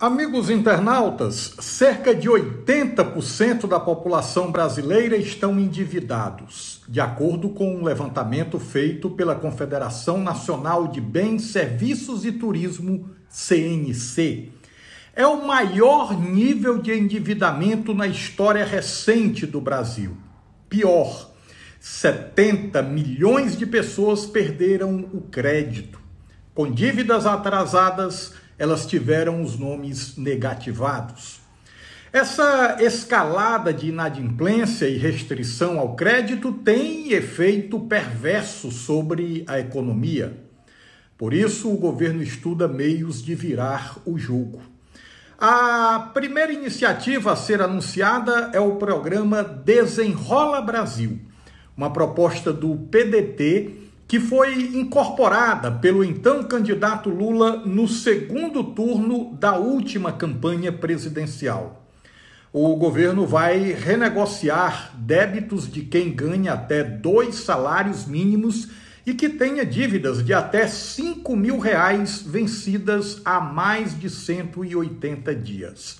Amigos internautas, cerca de 80% da população brasileira estão endividados, de acordo com um levantamento feito pela Confederação Nacional de Bens, Serviços e Turismo, CNC. É o maior nível de endividamento na história recente do Brasil. Pior, 70 milhões de pessoas perderam o crédito. Com dívidas atrasadas, elas tiveram os nomes negativados. Essa escalada de inadimplência e restrição ao crédito tem efeito perverso sobre a economia. Por isso, o governo estuda meios de virar o jogo. A primeira iniciativa a ser anunciada é o programa Desenrola Brasil, uma proposta do PDT que foi incorporada pelo então candidato Lula no segundo turno da última campanha presidencial. O governo vai renegociar débitos de quem ganha até dois salários mínimos e que tenha dívidas de até 5 mil reais vencidas há mais de 180 dias.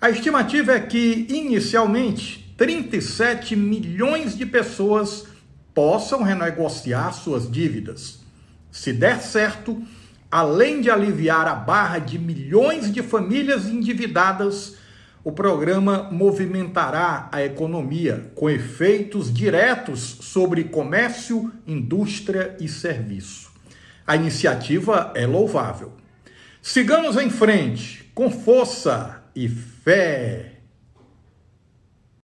A estimativa é que, inicialmente, 37 milhões de pessoas possam renegociar suas dívidas. Se der certo, além de aliviar a barra de milhões de famílias endividadas, o programa movimentará a economia com efeitos diretos sobre comércio, indústria e serviço. A iniciativa é louvável. Sigamos em frente com força e fé.